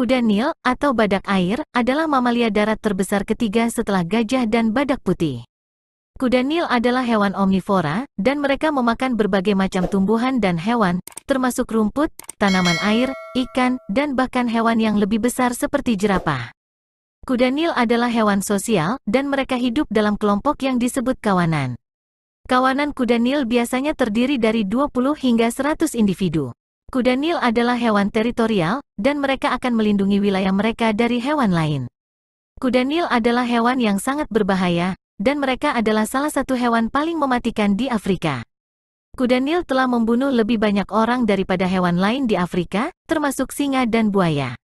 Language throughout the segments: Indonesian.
Kuda Nil, atau badak air, adalah mamalia darat terbesar ketiga setelah gajah dan badak putih. Kuda Nil adalah hewan omnivora, dan mereka memakan berbagai macam tumbuhan dan hewan, termasuk rumput, tanaman air, ikan, dan bahkan hewan yang lebih besar seperti jerapah. Kuda Nil adalah hewan sosial, dan mereka hidup dalam kelompok yang disebut kawanan. Kawanan kuda Nil biasanya terdiri dari 20 hingga 100 individu. Kuda Nil adalah hewan teritorial, dan mereka akan melindungi wilayah mereka dari hewan lain. Kuda Nil adalah hewan yang sangat berbahaya, dan mereka adalah salah satu hewan paling mematikan di Afrika. Kuda Nil telah membunuh lebih banyak orang daripada hewan lain di Afrika, termasuk singa dan buaya.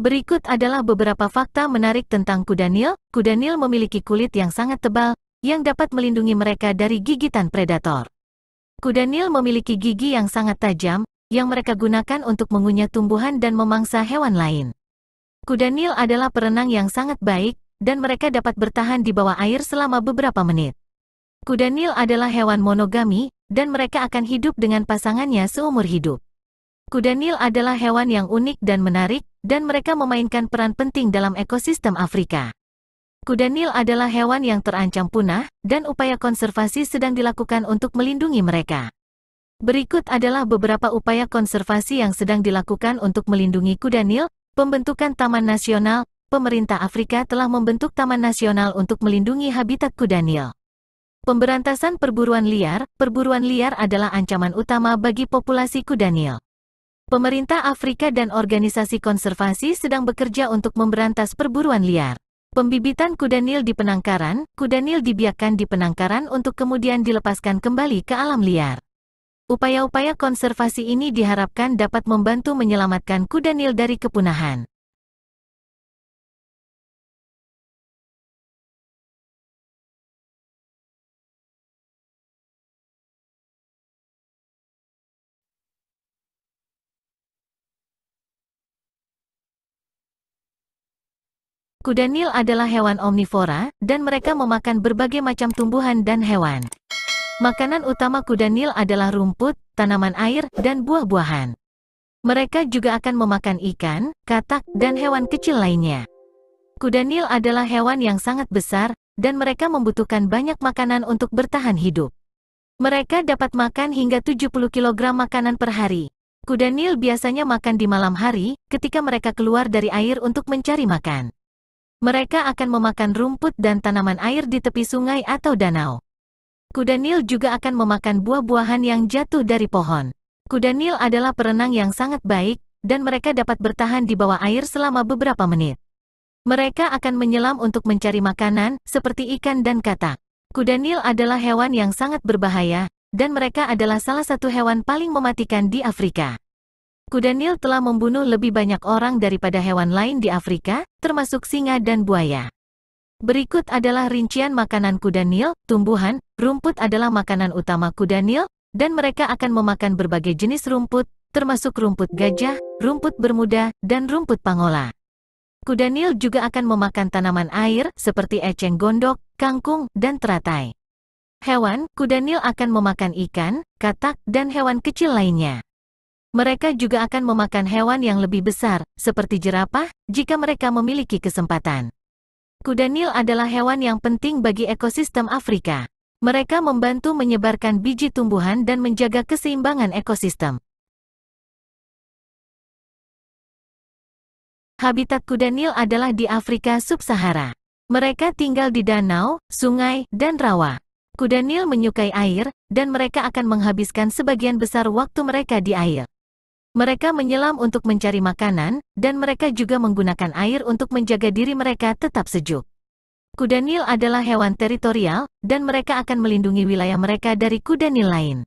Berikut adalah beberapa fakta menarik tentang kuda Nil. Kuda Nil memiliki kulit yang sangat tebal, yang dapat melindungi mereka dari gigitan predator. Kuda Nil memiliki gigi yang sangat tajam, yang mereka gunakan untuk mengunyah tumbuhan dan memangsa hewan lain. Kuda Nil adalah perenang yang sangat baik, dan mereka dapat bertahan di bawah air selama beberapa menit. Kuda Nil adalah hewan monogami, dan mereka akan hidup dengan pasangannya seumur hidup. Kuda Nil adalah hewan yang unik dan menarik, dan mereka memainkan peran penting dalam ekosistem Afrika. Kuda Nil adalah hewan yang terancam punah, dan upaya konservasi sedang dilakukan untuk melindungi mereka. Berikut adalah beberapa upaya konservasi yang sedang dilakukan untuk melindungi kuda Nil, pembentukan Taman Nasional, pemerintah Afrika telah membentuk Taman Nasional untuk melindungi habitat kuda Nil. Pemberantasan perburuan liar, perburuan liar adalah ancaman utama bagi populasi kuda Nil. Pemerintah Afrika dan organisasi konservasi sedang bekerja untuk memberantas perburuan liar. Pembibitan kuda Nil di penangkaran, kuda Nil dibiarkan di penangkaran untuk kemudian dilepaskan kembali ke alam liar. Upaya-upaya konservasi ini diharapkan dapat membantu menyelamatkan kuda Nil dari kepunahan. Kuda Nil adalah hewan omnivora, dan mereka memakan berbagai macam tumbuhan dan hewan. Makanan utama kuda Nil adalah rumput, tanaman air, dan buah-buahan. Mereka juga akan memakan ikan, katak, dan hewan kecil lainnya. Kuda Nil adalah hewan yang sangat besar, dan mereka membutuhkan banyak makanan untuk bertahan hidup. Mereka dapat makan hingga 70 kg makanan per hari. Kuda Nil biasanya makan di malam hari, ketika mereka keluar dari air untuk mencari makan. Mereka akan memakan rumput dan tanaman air di tepi sungai atau danau. Kuda Nil juga akan memakan buah-buahan yang jatuh dari pohon. Kuda Nil adalah perenang yang sangat baik, dan mereka dapat bertahan di bawah air selama beberapa menit. Mereka akan menyelam untuk mencari makanan, seperti ikan dan katak. Kuda Nil adalah hewan yang sangat berbahaya, dan mereka adalah salah satu hewan paling mematikan di Afrika. Kuda Nil telah membunuh lebih banyak orang daripada hewan lain di Afrika, termasuk singa dan buaya. Berikut adalah rincian makanan kuda Nil, tumbuhan, rumput adalah makanan utama kuda Nil, dan mereka akan memakan berbagai jenis rumput, termasuk rumput gajah, rumput bermuda, dan rumput pangola. Kuda Nil juga akan memakan tanaman air seperti eceng gondok, kangkung, dan teratai. Hewan, kuda Nil akan memakan ikan, katak, dan hewan kecil lainnya. Mereka juga akan memakan hewan yang lebih besar, seperti jerapah, jika mereka memiliki kesempatan. Kuda Nil adalah hewan yang penting bagi ekosistem Afrika. Mereka membantu menyebarkan biji tumbuhan dan menjaga keseimbangan ekosistem. Habitat kuda Nil adalah di Afrika Sub-Sahara. Mereka tinggal di danau, sungai, dan rawa. Kuda Nil menyukai air, dan mereka akan menghabiskan sebagian besar waktu mereka di air. Mereka menyelam untuk mencari makanan, dan mereka juga menggunakan air untuk menjaga diri mereka tetap sejuk. Kuda Nil adalah hewan teritorial, dan mereka akan melindungi wilayah mereka dari kuda Nil lain.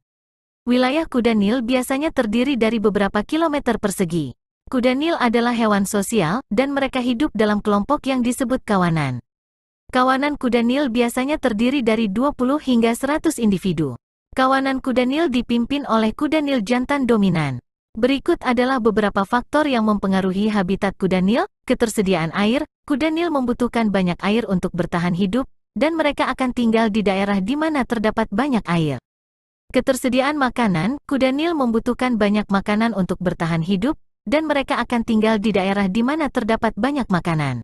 Wilayah kuda Nil biasanya terdiri dari beberapa kilometer persegi. Kuda Nil adalah hewan sosial, dan mereka hidup dalam kelompok yang disebut kawanan. Kawanan kuda Nil biasanya terdiri dari 20 hingga 100 individu. Kawanan kuda nil dipimpin oleh kuda nil jantan dominan. Berikut adalah beberapa faktor yang mempengaruhi habitat kuda Nil, ketersediaan air, kuda Nil membutuhkan banyak air untuk bertahan hidup, dan mereka akan tinggal di daerah di mana terdapat banyak air. Ketersediaan makanan, kuda Nil membutuhkan banyak makanan untuk bertahan hidup, dan mereka akan tinggal di daerah di mana terdapat banyak makanan.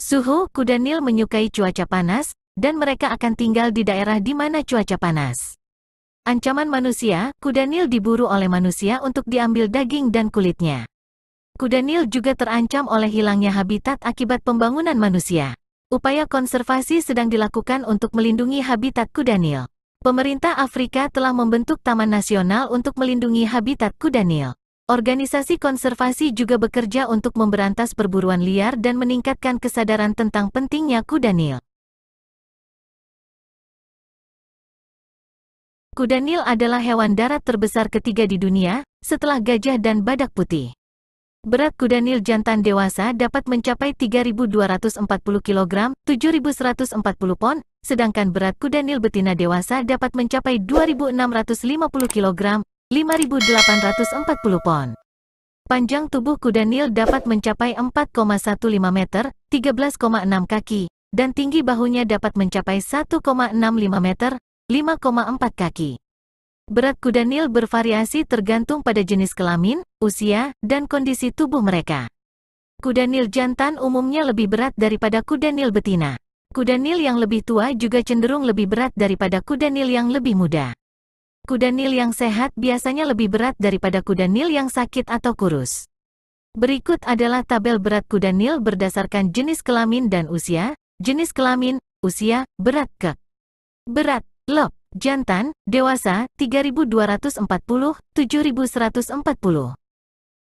Suhu, kuda Nil menyukai cuaca panas, dan mereka akan tinggal di daerah di mana cuaca panas. Ancaman manusia, kuda Nil diburu oleh manusia untuk diambil daging dan kulitnya. Kuda Nil juga terancam oleh hilangnya habitat akibat pembangunan manusia. Upaya konservasi sedang dilakukan untuk melindungi habitat kuda Nil. Pemerintah Afrika telah membentuk Taman Nasional untuk melindungi habitat kuda Nil. Organisasi konservasi juga bekerja untuk memberantas perburuan liar dan meningkatkan kesadaran tentang pentingnya kuda Nil. Kuda Nil adalah hewan darat terbesar ketiga di dunia, setelah gajah dan badak putih. Berat kuda Nil jantan dewasa dapat mencapai 3.240 kg, 7.140 pon, sedangkan berat kuda Nil betina dewasa dapat mencapai 2.650 kg, 5.840 pon. Panjang tubuh kuda Nil dapat mencapai 4,15 meter, 13,6 kaki, dan tinggi bahunya dapat mencapai 1,65 meter, 5,4 kaki. Berat kuda Nil bervariasi tergantung pada jenis kelamin, usia, dan kondisi tubuh mereka. Kuda Nil jantan umumnya lebih berat daripada kuda Nil betina. Kuda Nil yang lebih tua juga cenderung lebih berat daripada kuda Nil yang lebih muda. Kuda Nil yang sehat biasanya lebih berat daripada kuda Nil yang sakit atau kurus. Berikut adalah tabel berat kuda Nil berdasarkan jenis kelamin dan usia, jenis kelamin, usia, berat kek. Berat, Lop, jantan, dewasa, 3240, 7140.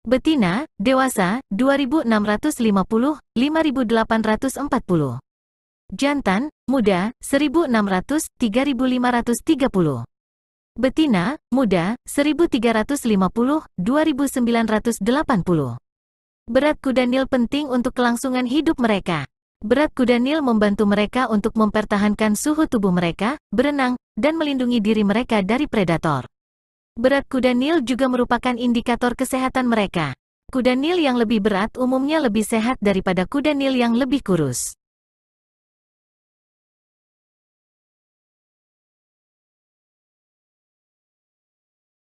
Betina, dewasa, 2650, 5840. Jantan, muda, 1600, 3530. Betina, muda, 1350, 2980. Berat kuda nil penting untuk kelangsungan hidup mereka. Berat kuda Nil membantu mereka untuk mempertahankan suhu tubuh mereka, berenang, dan melindungi diri mereka dari predator. Berat kuda Nil juga merupakan indikator kesehatan mereka. Kuda Nil yang lebih berat umumnya lebih sehat daripada kuda Nil yang lebih kurus.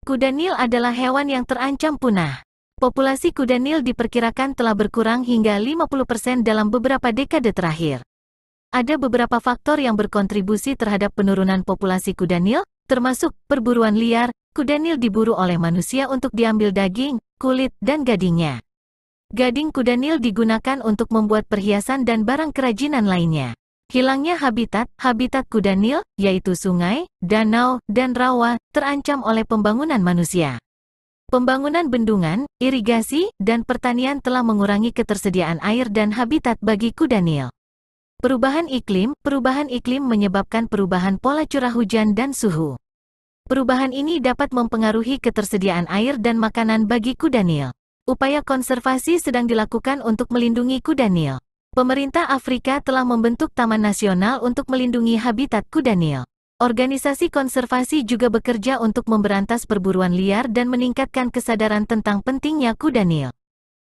Kuda Nil adalah hewan yang terancam punah populasi kuda Nil diperkirakan telah berkurang hingga 50% dalam beberapa dekade terakhir. Ada beberapa faktor yang berkontribusi terhadap penurunan populasi kuda Nil, termasuk perburuan liar, kuda Nil diburu oleh manusia untuk diambil daging, kulit, dan gadingnya. Gading kuda Nil digunakan untuk membuat perhiasan dan barang kerajinan lainnya. Hilangnya habitat, habitat kuda Nil, yaitu sungai, danau, dan rawa, terancam oleh pembangunan manusia. Pembangunan bendungan, irigasi, dan pertanian telah mengurangi ketersediaan air dan habitat bagi kuda Nil. Perubahan iklim, perubahan iklim menyebabkan perubahan pola curah hujan dan suhu. Perubahan ini dapat mempengaruhi ketersediaan air dan makanan bagi kuda Nil. Upaya konservasi sedang dilakukan untuk melindungi kuda Nil. Pemerintah Afrika telah membentuk Taman Nasional untuk melindungi habitat kuda Nil. Organisasi konservasi juga bekerja untuk memberantas perburuan liar dan meningkatkan kesadaran tentang pentingnya kuda nil.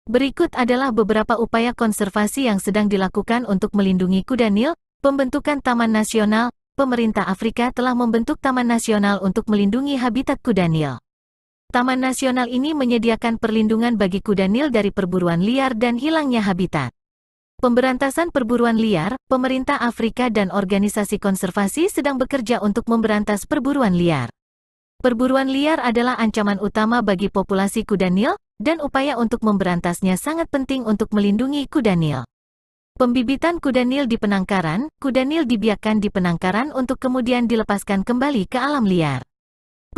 Berikut adalah beberapa upaya konservasi yang sedang dilakukan untuk melindungi kuda nil, pembentukan Taman Nasional, pemerintah Afrika telah membentuk Taman Nasional untuk melindungi habitat kuda nil. Taman Nasional ini menyediakan perlindungan bagi kuda nil dari perburuan liar dan hilangnya habitat. Pemberantasan perburuan liar, pemerintah Afrika dan organisasi konservasi sedang bekerja untuk memberantas perburuan liar. Perburuan liar adalah ancaman utama bagi populasi kuda Nil, dan upaya untuk memberantasnya sangat penting untuk melindungi kuda Nil. Pembibitan kuda Nil di penangkaran, kuda Nil dibiarkan di penangkaran untuk kemudian dilepaskan kembali ke alam liar.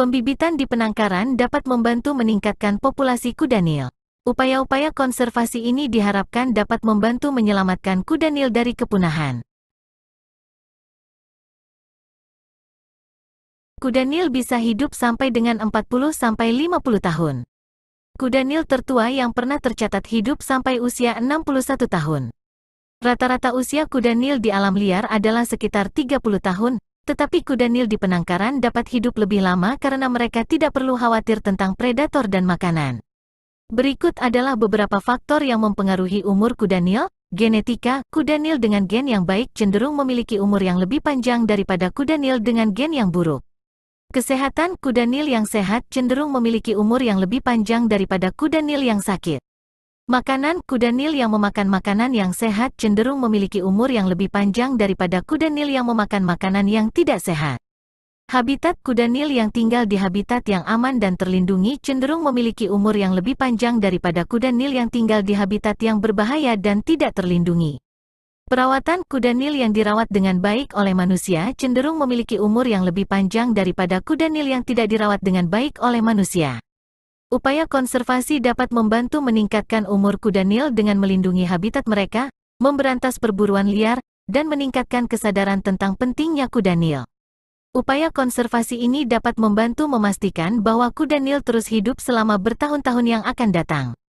Pembibitan di penangkaran dapat membantu meningkatkan populasi kuda Nil. Upaya-upaya konservasi ini diharapkan dapat membantu menyelamatkan kuda Nil dari kepunahan. Kuda Nil bisa hidup sampai dengan 40-50 tahun. Kuda Nil tertua yang pernah tercatat hidup sampai usia 61 tahun. Rata-rata usia kuda Nil di alam liar adalah sekitar 30 tahun, tetapi kuda Nil di penangkaran dapat hidup lebih lama karena mereka tidak perlu khawatir tentang predator dan makanan. Berikut adalah beberapa faktor yang mempengaruhi umur kuda nil: Genetika, Kuda nil dengan gen yang baik cenderung memiliki umur yang lebih panjang daripada kuda nil dengan gen yang buruk. Kesehatan Kuda nil yang sehat cenderung memiliki umur yang lebih panjang daripada kuda nil yang sakit. Makanan Kuda nil yang memakan makanan yang sehat cenderung memiliki umur yang lebih panjang daripada kuda nil yang memakan makanan yang tidak sehat. Habitat kuda Nil yang tinggal di habitat yang aman dan terlindungi cenderung memiliki umur yang lebih panjang daripada kuda Nil yang tinggal di habitat yang berbahaya dan tidak terlindungi. Perawatan kuda Nil yang dirawat dengan baik oleh manusia cenderung memiliki umur yang lebih panjang daripada kuda Nil yang tidak dirawat dengan baik oleh manusia. Upaya konservasi dapat membantu meningkatkan umur kuda Nil dengan melindungi habitat mereka, memberantas perburuan liar, dan meningkatkan kesadaran tentang pentingnya kuda Nil. Upaya konservasi ini dapat membantu memastikan bahwa kuda Nil terus hidup selama bertahun-tahun yang akan datang.